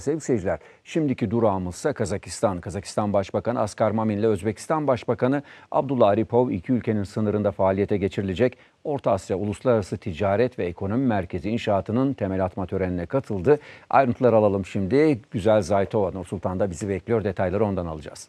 Sevgili seyirciler, şimdiki durağımızsa Kazakistan. Kazakistan Başbakanı Askar Mamin ile Özbekistan Başbakanı Abdullah Aripov iki ülkenin sınırında faaliyete geçirilecek Orta Asya Uluslararası Ticaret ve Ekonomi Merkezi inşaatının temel atma törenine katıldı. Ayrıntılar alalım şimdi. Güzel Zaytova Nur Sultan'da bizi bekliyor. Detayları ondan alacağız.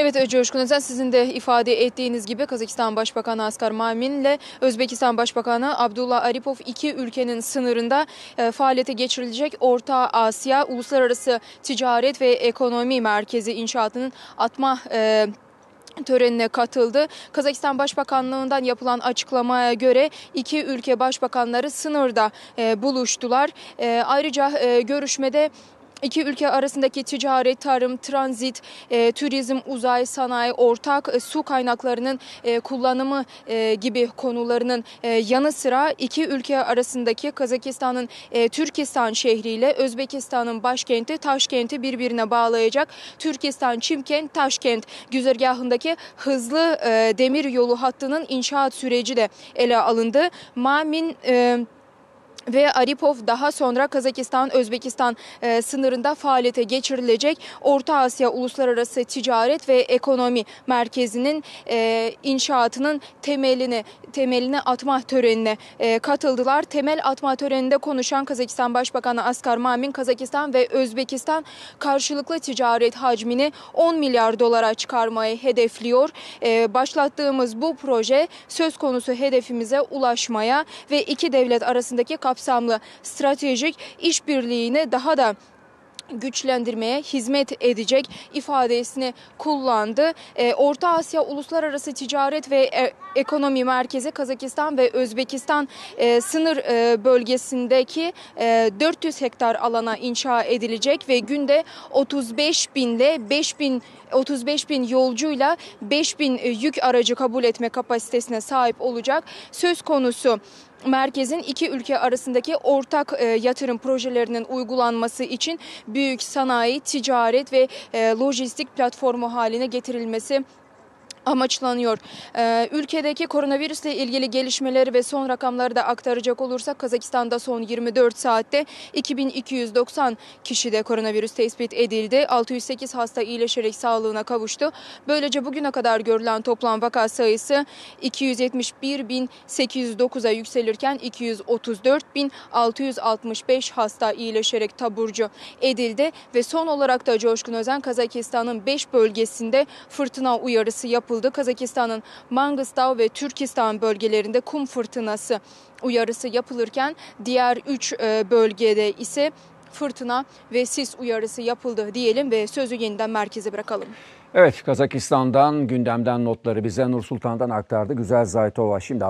Evet Ece Coşkun Özen sizin de ifade ettiğiniz gibi Kazakistan Başbakanı Asgar Mamin ile Özbekistan Başbakanı Abdullah Aripov iki ülkenin sınırında e, faaliyete geçirilecek Orta Asya Uluslararası Ticaret ve Ekonomi Merkezi inşaatının atma e, törenine katıldı. Kazakistan Başbakanlığından yapılan açıklamaya göre iki ülke başbakanları sınırda e, buluştular. E, ayrıca e, görüşmede İki ülke arasındaki ticaret, tarım, transit, e, turizm, uzay, sanayi, ortak e, su kaynaklarının e, kullanımı e, gibi konularının e, yanı sıra iki ülke arasındaki Kazakistan'ın e, Türkistan şehriyle Özbekistan'ın başkenti Taşkent'i birbirine bağlayacak Türkistan, Çimkent, Taşkent güzergahındaki hızlı e, demir yolu hattının inşaat süreci de ele alındı. Mamin e, ve Aripov daha sonra Kazakistan-Özbekistan e, sınırında faaliyete geçirilecek Orta Asya Uluslararası Ticaret ve Ekonomi Merkezi'nin e, inşaatının temelini temelini atma törenine e, katıldılar. Temel atma töreninde konuşan Kazakistan Başbakanı Askar Mamin Kazakistan ve Özbekistan karşılıklı ticaret hacmini 10 milyar dolara çıkarmayı hedefliyor. başlattığımız bu proje söz konusu hedefimize ulaşmaya ve iki devlet arasındaki kapsamlı kapsamlı stratejik işbirliğini daha da güçlendirmeye hizmet edecek ifadesini kullandı. E, Orta Asya Uluslararası Ticaret ve e, Ekonomi Merkezi Kazakistan ve Özbekistan e, sınır bölgesindeki 400 hektar alana inşa edilecek ve günde 35 binle 5 bin 35 bin yolcuyla 5 bin yük aracı kabul etme kapasitesine sahip olacak. Söz konusu merkezin iki ülke arasındaki ortak e, yatırım projelerinin uygulanması için büyük sanayi, ticaret ve e, lojistik platformu haline getirilmesi amaçlanıyor. Ee, ülkedeki koronavirüsle ilgili gelişmeleri ve son rakamları da aktaracak olursak Kazakistan'da son 24 saatte 2290 kişi de koronavirüs tespit edildi. 608 hasta iyileşerek sağlığına kavuştu. Böylece bugüne kadar görülen toplam vaka sayısı 271.809'a yükselirken 234.665 hasta iyileşerek taburcu edildi ve son olarak da Coşkun Özen Kazakistan'ın 5 bölgesinde fırtına uyarısı yapıldı yapıldı. Kazakistan'ın Mangustav ve Türkistan bölgelerinde kum fırtınası uyarısı yapılırken diğer 3 e, bölgede ise fırtına ve sis uyarısı yapıldı diyelim ve sözü yeniden merkeze bırakalım. Evet Kazakistan'dan gündemden notları bize Nur Sultan'dan aktardı. Güzel Zaytova şimdi